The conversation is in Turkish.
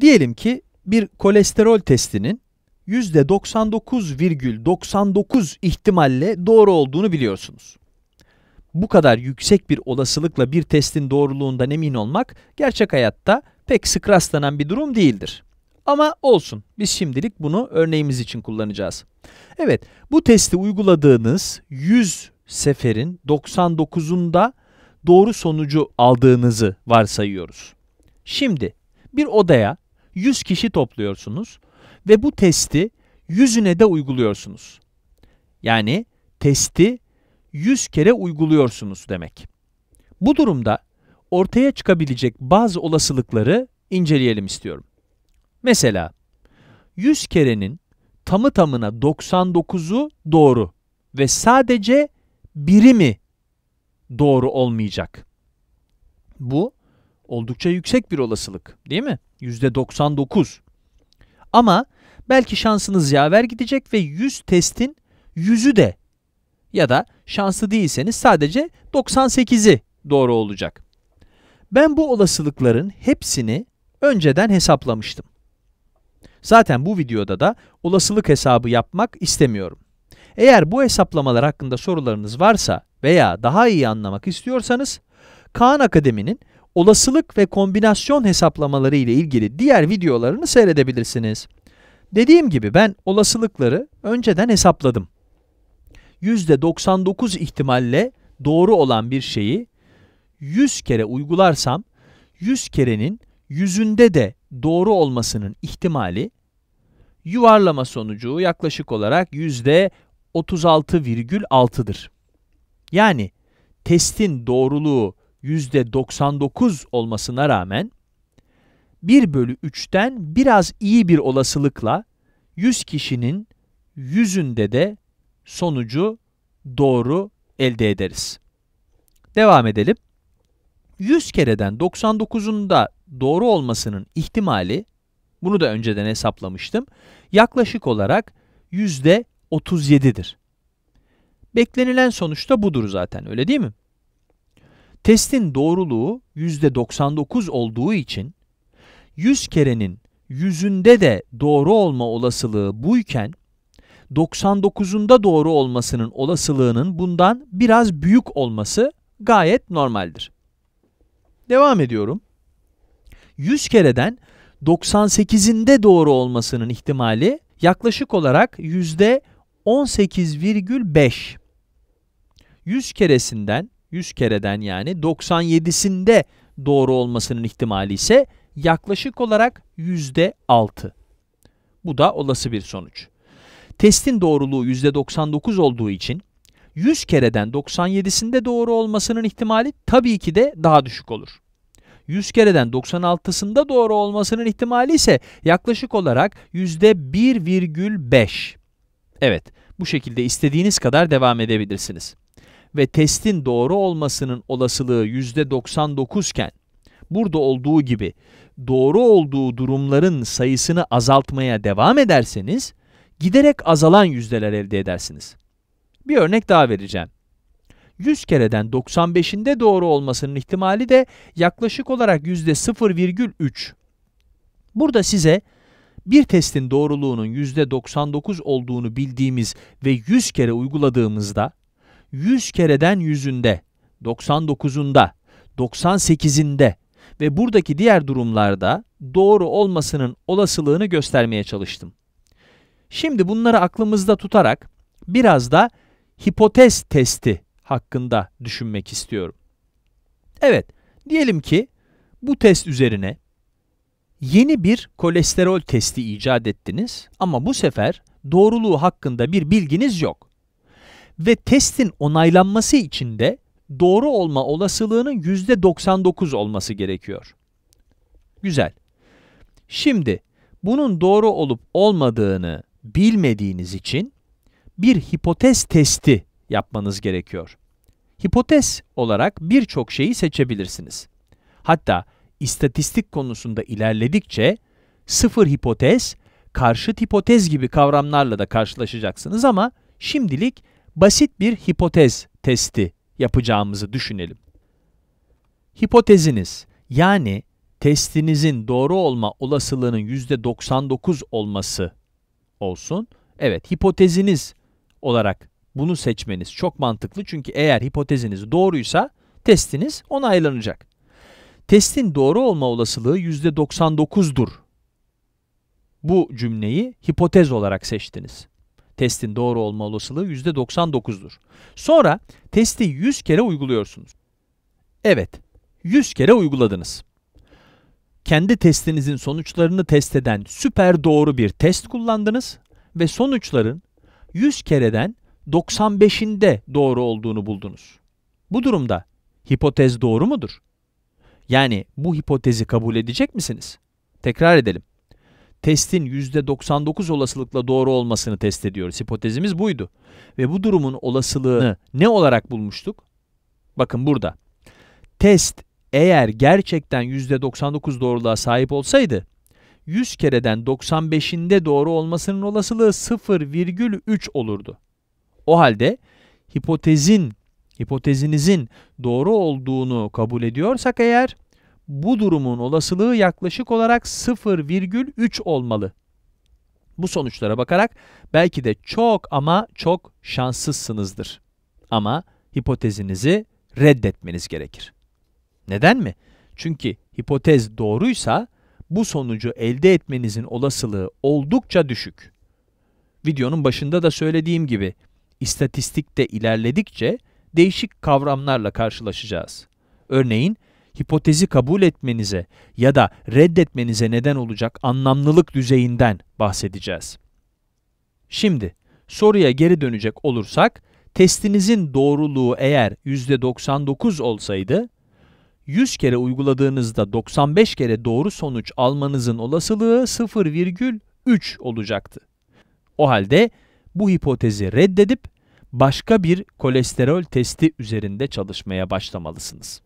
Diyelim ki bir kolesterol testinin %99,99 ihtimalle doğru olduğunu biliyorsunuz. Bu kadar yüksek bir olasılıkla bir testin doğruluğundan emin olmak gerçek hayatta pek sık rastlanan bir durum değildir. Ama olsun, biz şimdilik bunu örneğimiz için kullanacağız. Evet, bu testi uyguladığınız 100 seferin 99'unda doğru sonucu aldığınızı varsayıyoruz. Şimdi bir odaya 100 kişi topluyorsunuz ve bu testi yüzüne de uyguluyorsunuz. Yani testi 100 kere uyguluyorsunuz demek. Bu durumda ortaya çıkabilecek bazı olasılıkları inceleyelim istiyorum. Mesela 100 kerenin tamı tamına 99'u doğru ve sadece biri mi doğru olmayacak? Bu oldukça yüksek bir olasılık değil mi? %99. Ama belki şansınız yaver gidecek ve 100 testin 100'ü de ya da şanslı değilseniz sadece 98'i doğru olacak. Ben bu olasılıkların hepsini önceden hesaplamıştım. Zaten bu videoda da olasılık hesabı yapmak istemiyorum. Eğer bu hesaplamalar hakkında sorularınız varsa veya daha iyi anlamak istiyorsanız Kaan Akademi'nin olasılık ve kombinasyon hesaplamaları ile ilgili diğer videolarını seyredebilirsiniz. Dediğim gibi ben olasılıkları önceden hesapladım. %99 ihtimalle doğru olan bir şeyi 100 kere uygularsam 100 kerenin yüzünde de doğru olmasının ihtimali yuvarlama sonucu yaklaşık olarak %36,6'dır. Yani testin doğruluğu %99 olmasına rağmen 1 bölü 3'ten biraz iyi bir olasılıkla 100 kişinin yüzünde de sonucu doğru elde ederiz. Devam edelim. 100 kereden 99'un da doğru olmasının ihtimali, bunu da önceden hesaplamıştım, yaklaşık olarak %37'dir. Beklenilen sonuç da budur zaten, öyle değil mi? Testin doğruluğu %99 olduğu için 100 kerenin yüzünde de doğru olma olasılığı buyken 99'unda doğru olmasının olasılığının bundan biraz büyük olması gayet normaldir. Devam ediyorum. 100 kereden 98'inde doğru olmasının ihtimali yaklaşık olarak %18,5. 100 keresinden 100 kereden yani 97'sinde doğru olmasının ihtimali ise yaklaşık olarak %6. Bu da olası bir sonuç. Testin doğruluğu %99 olduğu için 100 kereden 97'sinde doğru olmasının ihtimali tabii ki de daha düşük olur. 100 kereden 96'sında doğru olmasının ihtimali ise yaklaşık olarak %1,5. Evet, bu şekilde istediğiniz kadar devam edebilirsiniz ve testin doğru olmasının olasılığı %99 iken burada olduğu gibi doğru olduğu durumların sayısını azaltmaya devam ederseniz giderek azalan yüzdeler elde edersiniz. Bir örnek daha vereceğim. 100 kereden 95'inde doğru olmasının ihtimali de yaklaşık olarak %0,3. Burada size bir testin doğruluğunun %99 olduğunu bildiğimiz ve 100 kere uyguladığımızda 100 kereden yüzünde, 99'unda, 98'inde ve buradaki diğer durumlarda doğru olmasının olasılığını göstermeye çalıştım. Şimdi bunları aklımızda tutarak biraz da hipotez testi hakkında düşünmek istiyorum. Evet, diyelim ki bu test üzerine yeni bir kolesterol testi icat ettiniz ama bu sefer doğruluğu hakkında bir bilginiz yok ve testin onaylanması için de doğru olma olasılığının %99 olması gerekiyor. Güzel. Şimdi bunun doğru olup olmadığını bilmediğiniz için bir hipotez testi yapmanız gerekiyor. Hipotez olarak birçok şeyi seçebilirsiniz. Hatta istatistik konusunda ilerledikçe sıfır hipotez, karşıt hipotez gibi kavramlarla da karşılaşacaksınız ama şimdilik basit bir hipotez testi yapacağımızı düşünelim. Hipoteziniz yani testinizin doğru olma olasılığının %99 olması olsun. Evet, hipoteziniz olarak bunu seçmeniz çok mantıklı çünkü eğer hipoteziniz doğruysa testiniz onaylanacak. Testin doğru olma olasılığı %99'dur. Bu cümleyi hipotez olarak seçtiniz testin doğru olma olasılığı %99'dur. Sonra testi 100 kere uyguluyorsunuz. Evet, 100 kere uyguladınız. Kendi testinizin sonuçlarını test eden süper doğru bir test kullandınız ve sonuçların 100 kereden 95'inde doğru olduğunu buldunuz. Bu durumda hipotez doğru mudur? Yani bu hipotezi kabul edecek misiniz? Tekrar edelim testin %99 olasılıkla doğru olmasını test ediyoruz. Hipotezimiz buydu. Ve bu durumun olasılığını ne olarak bulmuştuk? Bakın burada. Test eğer gerçekten %99 doğruluğa sahip olsaydı 100 kereden 95'inde doğru olmasının olasılığı 0,3 olurdu. O halde hipotezin hipotezinizin doğru olduğunu kabul ediyorsak eğer bu durumun olasılığı yaklaşık olarak 0,3 olmalı. Bu sonuçlara bakarak belki de çok ama çok şanssızsınızdır. Ama hipotezinizi reddetmeniz gerekir. Neden mi? Çünkü hipotez doğruysa bu sonucu elde etmenizin olasılığı oldukça düşük. Videonun başında da söylediğim gibi istatistikte ilerledikçe değişik kavramlarla karşılaşacağız. Örneğin hipotezi kabul etmenize ya da reddetmenize neden olacak anlamlılık düzeyinden bahsedeceğiz. Şimdi soruya geri dönecek olursak, testinizin doğruluğu eğer %99 olsaydı, 100 kere uyguladığınızda 95 kere doğru sonuç almanızın olasılığı 0,3 olacaktı. O halde bu hipotezi reddedip başka bir kolesterol testi üzerinde çalışmaya başlamalısınız.